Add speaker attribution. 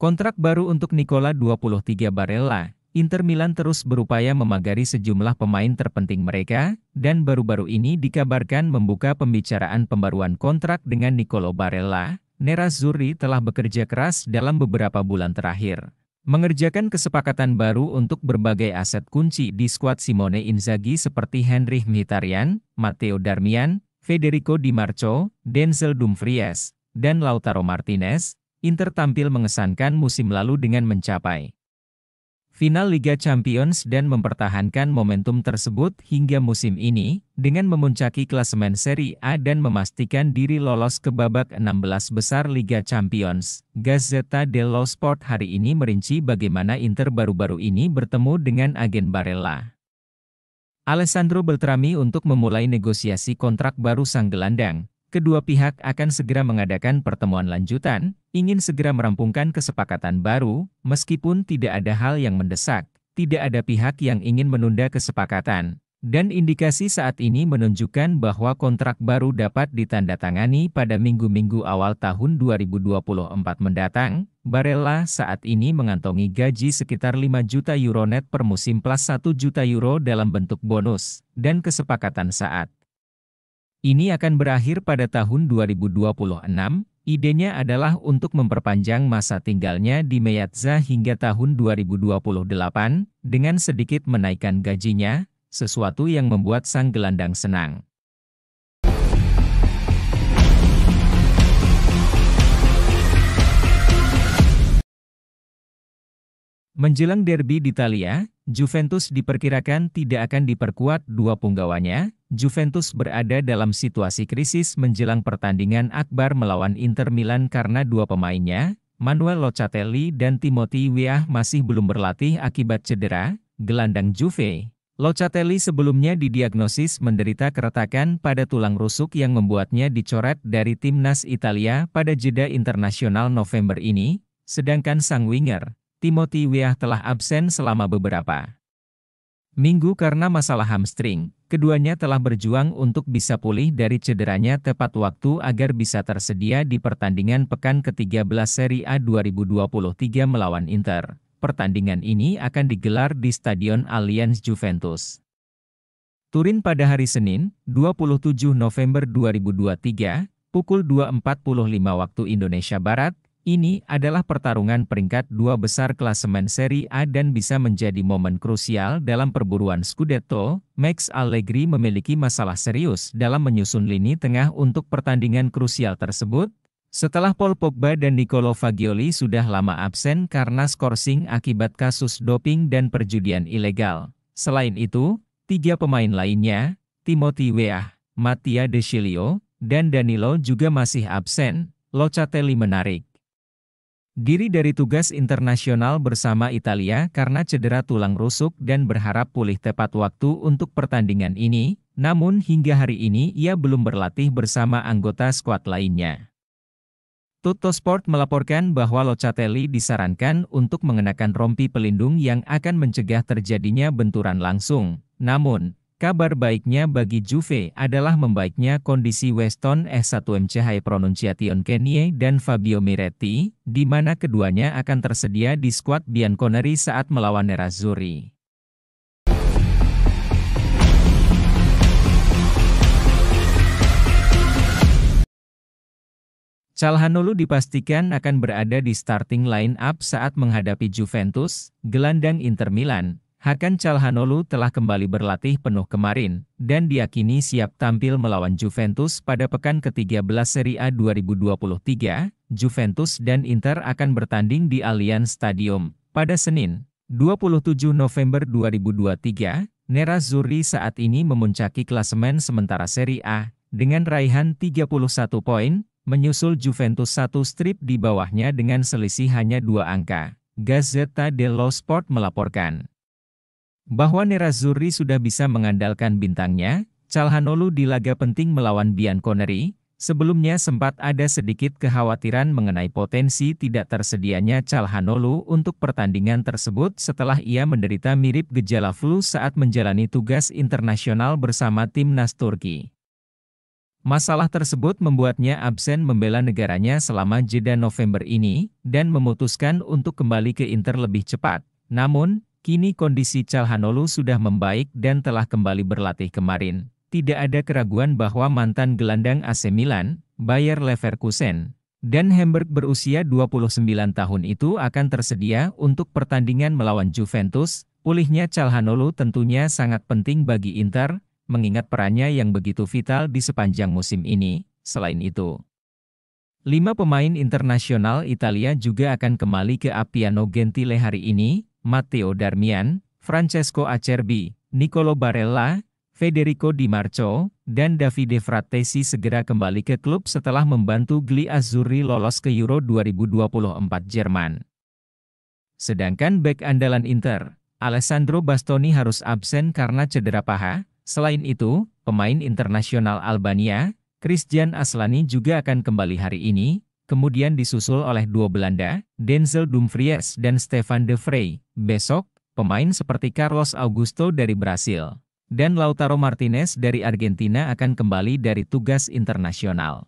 Speaker 1: Kontrak baru untuk Nicola 23 Barella, Inter Milan terus berupaya memagari sejumlah pemain terpenting mereka, dan baru-baru ini dikabarkan membuka pembicaraan pembaruan kontrak dengan Nicolo Barella. Nerazzurri telah bekerja keras dalam beberapa bulan terakhir, mengerjakan kesepakatan baru untuk berbagai aset kunci di skuad Simone Inzaghi seperti Henry Mkhitaryan, Matteo Darmian, Federico Di Marco, Denzel Dumfries, dan Lautaro Martinez, Inter tampil mengesankan musim lalu dengan mencapai final Liga Champions dan mempertahankan momentum tersebut hingga musim ini dengan memuncaki klasemen Serie A dan memastikan diri lolos ke babak 16 besar Liga Champions. Gazzetta dello Sport hari ini merinci bagaimana Inter baru-baru ini bertemu dengan agen Barella. Alessandro Beltrami untuk memulai negosiasi kontrak baru sang gelandang. Kedua pihak akan segera mengadakan pertemuan lanjutan ingin segera merampungkan kesepakatan baru, meskipun tidak ada hal yang mendesak, tidak ada pihak yang ingin menunda kesepakatan, dan indikasi saat ini menunjukkan bahwa kontrak baru dapat ditandatangani pada minggu-minggu awal tahun 2024 mendatang. Barella saat ini mengantongi gaji sekitar 5 juta euro net per musim plus 1 juta euro dalam bentuk bonus, dan kesepakatan saat ini akan berakhir pada tahun 2026, Idenya adalah untuk memperpanjang masa tinggalnya di Meyatza hingga tahun 2028, dengan sedikit menaikkan gajinya, sesuatu yang membuat sang gelandang senang. Menjelang derby di Italia, Juventus diperkirakan tidak akan diperkuat dua punggawanya. Juventus berada dalam situasi krisis menjelang pertandingan Akbar melawan Inter Milan karena dua pemainnya, Manuel Locatelli dan Timothy Weah masih belum berlatih akibat cedera, gelandang Juve. Locatelli sebelumnya didiagnosis menderita keretakan pada tulang rusuk yang membuatnya dicoret dari timnas Italia pada jeda internasional November ini, sedangkan sang winger, Timothy Weah telah absen selama beberapa minggu karena masalah hamstring. Keduanya telah berjuang untuk bisa pulih dari cederanya tepat waktu agar bisa tersedia di pertandingan pekan ke-13 Serie A 2023 melawan Inter. Pertandingan ini akan digelar di Stadion Allianz Juventus. Turin pada hari Senin, 27 November 2023, pukul 2.45 waktu Indonesia Barat, ini adalah pertarungan peringkat dua besar klasemen Serie A dan bisa menjadi momen krusial dalam perburuan Scudetto. Max Allegri memiliki masalah serius dalam menyusun lini tengah untuk pertandingan krusial tersebut. Setelah Paul Pogba dan Nicolo Fagioli sudah lama absen karena skorsing akibat kasus doping dan perjudian ilegal. Selain itu, tiga pemain lainnya, Timothy Weah, Mattia De Cilio, dan Danilo juga masih absen. Locatelli menarik diri dari tugas internasional bersama Italia karena cedera tulang rusuk dan berharap pulih tepat waktu untuk pertandingan ini, namun hingga hari ini ia belum berlatih bersama anggota skuad lainnya. Tutto Sport melaporkan bahwa Locatelli disarankan untuk mengenakan rompi pelindung yang akan mencegah terjadinya benturan langsung. Namun, Kabar baiknya bagi Juve adalah membaiknya kondisi Weston S1MCH Pronunciation Kenye dan Fabio Miretti, di mana keduanya akan tersedia di skuad Bianconeri saat melawan Nerazzurri. Calhanoglu dipastikan akan berada di starting line up saat menghadapi Juventus, gelandang Inter Milan, Hakan Calhanoglu telah kembali berlatih penuh kemarin, dan diakini siap tampil melawan Juventus pada pekan ke-13 Serie A 2023. Juventus dan Inter akan bertanding di Allianz Stadium pada Senin, 27 November 2023. Nerazzurri saat ini memuncaki klasemen sementara Serie A dengan raihan 31 poin, menyusul Juventus satu strip di bawahnya dengan selisih hanya dua angka. Gazeta dello Sport melaporkan bahwa Nerazzurri sudah bisa mengandalkan bintangnya, Calhanoglu di laga penting melawan Bianconeri, sebelumnya sempat ada sedikit kekhawatiran mengenai potensi tidak tersedianya Calhanoglu untuk pertandingan tersebut setelah ia menderita mirip gejala flu saat menjalani tugas internasional bersama timnas Turki. Masalah tersebut membuatnya absen membela negaranya selama jeda November ini, dan memutuskan untuk kembali ke Inter lebih cepat. Namun, Kini kondisi Calhanoglu sudah membaik dan telah kembali berlatih kemarin. Tidak ada keraguan bahwa mantan gelandang AC Milan, Bayer Leverkusen, dan Hamburg berusia 29 tahun itu akan tersedia untuk pertandingan melawan Juventus. Pulihnya Calhanoglu tentunya sangat penting bagi Inter, mengingat perannya yang begitu vital di sepanjang musim ini. Selain itu, lima pemain internasional Italia juga akan kembali ke Apiano Gentile hari ini, Matteo Darmian, Francesco Acerbi, Nicolo Barella, Federico Di Marco, dan Davide Fratesi segera kembali ke klub setelah membantu Gli Azzurri lolos ke Euro 2024 Jerman. Sedangkan bek andalan Inter, Alessandro Bastoni harus absen karena cedera paha. Selain itu, pemain internasional Albania, Christian Aslani juga akan kembali hari ini, kemudian disusul oleh dua Belanda, Denzel Dumfries dan Stefan de Vrij. Besok, pemain seperti Carlos Augusto dari Brasil dan Lautaro Martinez dari Argentina akan kembali dari tugas internasional.